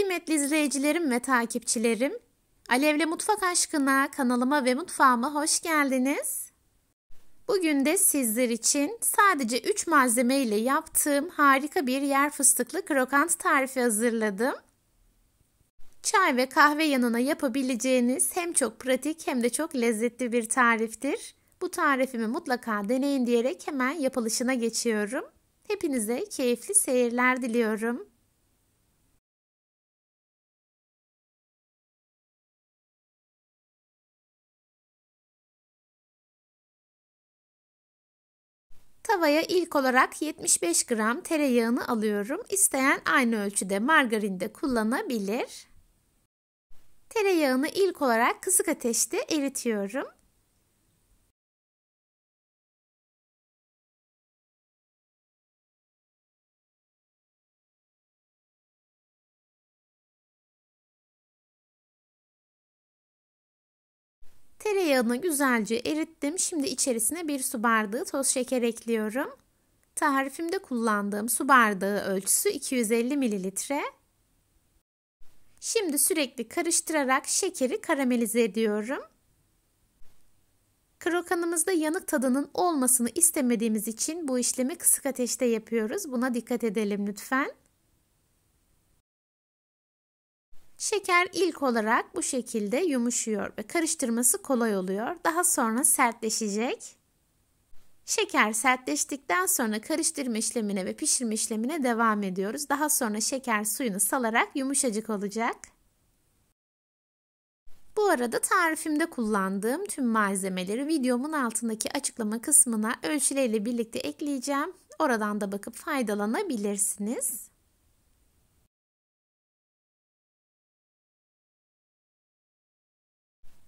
kıymetli izleyicilerim ve takipçilerim, Alevle Mutfak Aşkına kanalıma ve mutfağıma hoş geldiniz. Bugün de sizler için sadece 3 malzeme ile yaptığım harika bir yer fıstıklı krokant tarifi hazırladım. Çay ve kahve yanına yapabileceğiniz hem çok pratik hem de çok lezzetli bir tariftir. Bu tarifimi mutlaka deneyin diyerek hemen yapılışına geçiyorum. Hepinize keyifli seyirler diliyorum. Tavaya ilk olarak 75 gram tereyağını alıyorum. İsteyen aynı ölçüde margarin de kullanabilir. Tereyağını ilk olarak kısık ateşte eritiyorum. Tereyağını güzelce erittim. Şimdi içerisine bir su bardağı toz şeker ekliyorum. Tarifimde kullandığım su bardağı ölçüsü 250 mililitre. Şimdi sürekli karıştırarak şekeri karamelize ediyorum. Krokanımızda yanık tadının olmasını istemediğimiz için bu işlemi kısık ateşte yapıyoruz. Buna dikkat edelim lütfen. Şeker ilk olarak bu şekilde yumuşuyor ve karıştırması kolay oluyor. Daha sonra sertleşecek. Şeker sertleştikten sonra karıştırma işlemine ve pişirme işlemine devam ediyoruz. Daha sonra şeker suyunu salarak yumuşacık olacak. Bu arada tarifimde kullandığım tüm malzemeleri videomun altındaki açıklama kısmına ölçüleriyle birlikte ekleyeceğim. Oradan da bakıp faydalanabilirsiniz.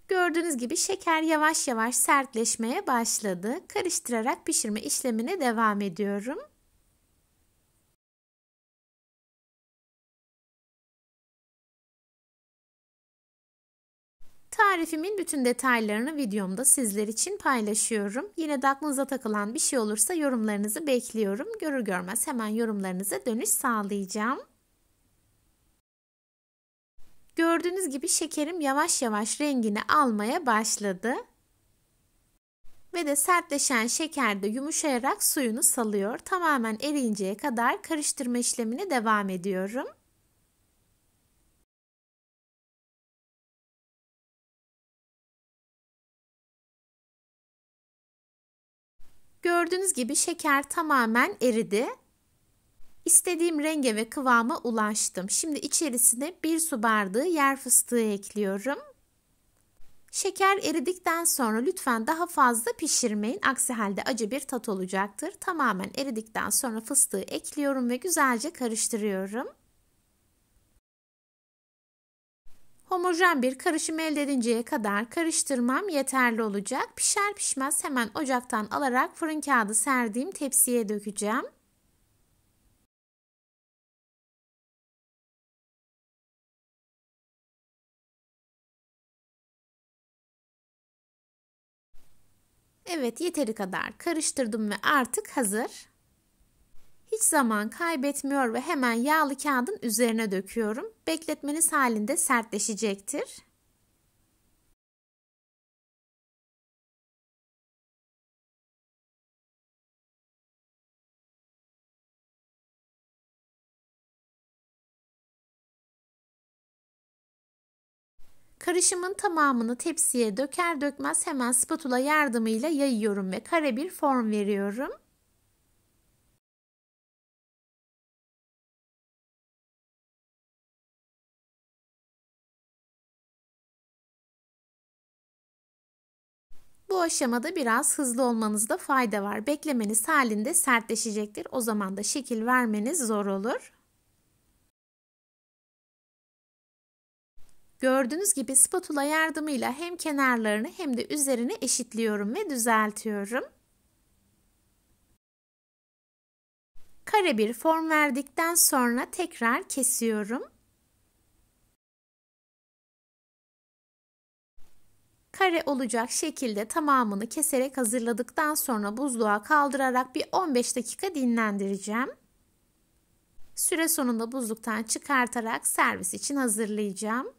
Gördüğünüz gibi şeker yavaş yavaş sertleşmeye başladı. Karıştırarak pişirme işlemine devam ediyorum. Tarifimin bütün detaylarını videomda sizler için paylaşıyorum. Yine de aklınıza takılan bir şey olursa yorumlarınızı bekliyorum. Görür görmez hemen yorumlarınıza dönüş sağlayacağım. Gördüğünüz gibi şekerim yavaş yavaş rengini almaya başladı. Ve de sertleşen şeker de yumuşayarak suyunu salıyor. Tamamen eriyinceye kadar karıştırma işlemine devam ediyorum. Gördüğünüz gibi şeker tamamen eridi. İstediğim renge ve kıvama ulaştım. Şimdi içerisine bir su bardağı yer fıstığı ekliyorum. Şeker eridikten sonra lütfen daha fazla pişirmeyin. Aksi halde acı bir tat olacaktır. Tamamen eridikten sonra fıstığı ekliyorum ve güzelce karıştırıyorum. Homojen bir karışım elde edinceye kadar karıştırmam yeterli olacak. Pişer pişmez hemen ocaktan alarak fırın kağıdı serdiğim tepsiye dökeceğim. Evet yeteri kadar karıştırdım ve artık hazır. Hiç zaman kaybetmiyor ve hemen yağlı kağıdın üzerine döküyorum. Bekletmeniz halinde sertleşecektir. Karışımın tamamını tepsiye döker dökmez hemen spatula yardımıyla yayıyorum ve kare bir form veriyorum. Bu aşamada biraz hızlı olmanızda fayda var. Beklemeniz halinde sertleşecektir. O zaman da şekil vermeniz zor olur. Gördüğünüz gibi spatula yardımıyla hem kenarlarını hem de üzerini eşitliyorum ve düzeltiyorum. Kare bir form verdikten sonra tekrar kesiyorum. Kare olacak şekilde tamamını keserek hazırladıktan sonra buzluğa kaldırarak bir 15 dakika dinlendireceğim. Süre sonunda buzluktan çıkartarak servis için hazırlayacağım.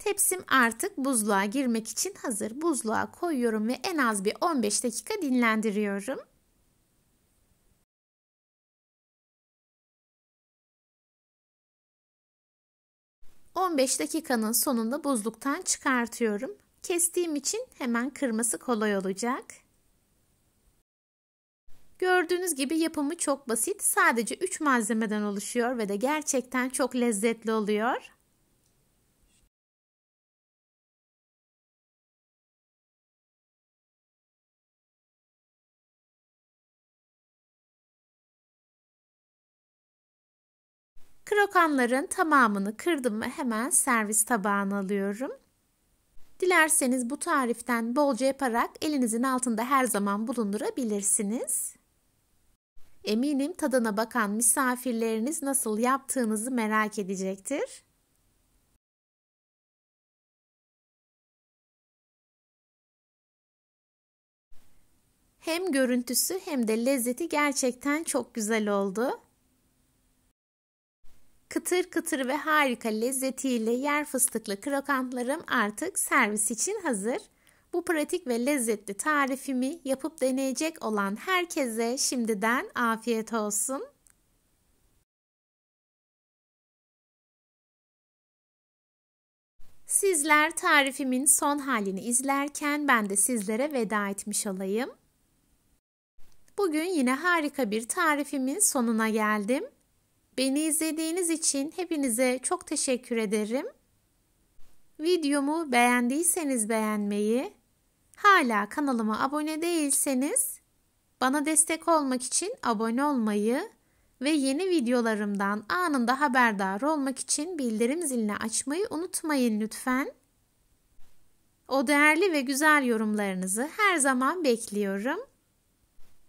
Tepsim artık buzluğa girmek için hazır. Buzluğa koyuyorum ve en az bir 15 dakika dinlendiriyorum. ...15 dakikanın sonunda buzluktan çıkartıyorum. Kestiğim için hemen kırması kolay olacak. Gördüğünüz gibi yapımı çok basit. Sadece 3 malzemeden oluşuyor ve de gerçekten çok lezzetli oluyor. Krokanların tamamını kırdım ve hemen servis tabağına alıyorum. Dilerseniz bu tariften bolca yaparak elinizin altında her zaman bulundurabilirsiniz. Eminim tadına bakan misafirleriniz nasıl yaptığınızı merak edecektir. Hem görüntüsü hem de lezzeti gerçekten çok güzel oldu. Kıtır kıtır ve harika lezzetiyle yer fıstıklı krokantlarım artık servis için hazır. Bu pratik ve lezzetli tarifimi yapıp deneyecek olan herkese şimdiden afiyet olsun. Sizler tarifimin son halini izlerken ben de sizlere veda etmiş olayım. Bugün yine harika bir tarifimin sonuna geldim. Beni izlediğiniz için hepinize çok teşekkür ederim. Videomu beğendiyseniz beğenmeyi, hala kanalıma abone değilseniz bana destek olmak için abone olmayı ve yeni videolarımdan anında haberdar olmak için bildirim zilini açmayı unutmayın lütfen. O değerli ve güzel yorumlarınızı her zaman bekliyorum.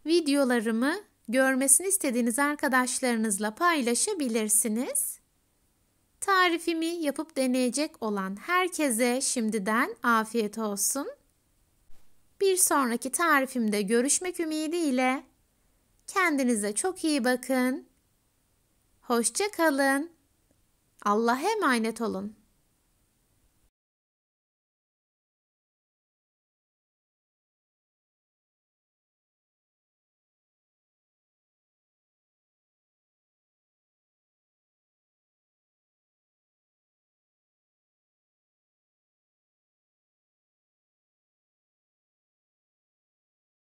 Videolarımı görmesini istediğiniz arkadaşlarınızla paylaşabilirsiniz. Tarifimi yapıp deneyecek olan herkese şimdiden afiyet olsun. Bir sonraki tarifimde görüşmek ümidiyle kendinize çok iyi bakın. Hoşça kalın. Allah'a emanet olun.